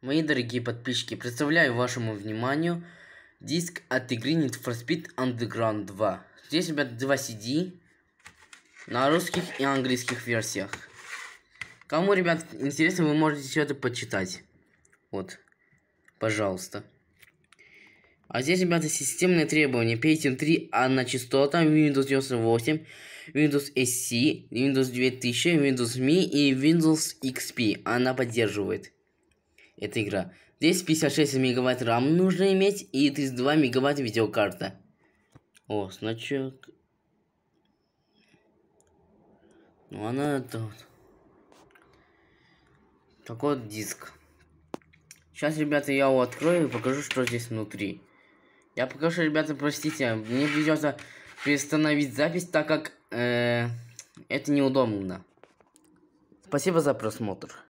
Мои дорогие подписчики, представляю вашему вниманию диск от игры Need for Speed Underground 2. Здесь, ребята, два CD на русских и английских версиях. Кому, ребят, интересно, вы можете все это почитать. Вот, пожалуйста. А здесь, ребята, системные требования. Pentium 3 а на одночастота, Windows 98, Windows SC, Windows 2000, Windows Mi и Windows XP. Она поддерживает эта игра. Здесь 56 мегабайт RAM нужно иметь и 32 мегабайта видеокарта. О, значок. Ну, она тут. такой вот диск. Сейчас, ребята, я его открою и покажу, что здесь внутри. Я покажу, ребята, простите, мне придется приостановить запись, так как э, это неудобно. Спасибо за просмотр.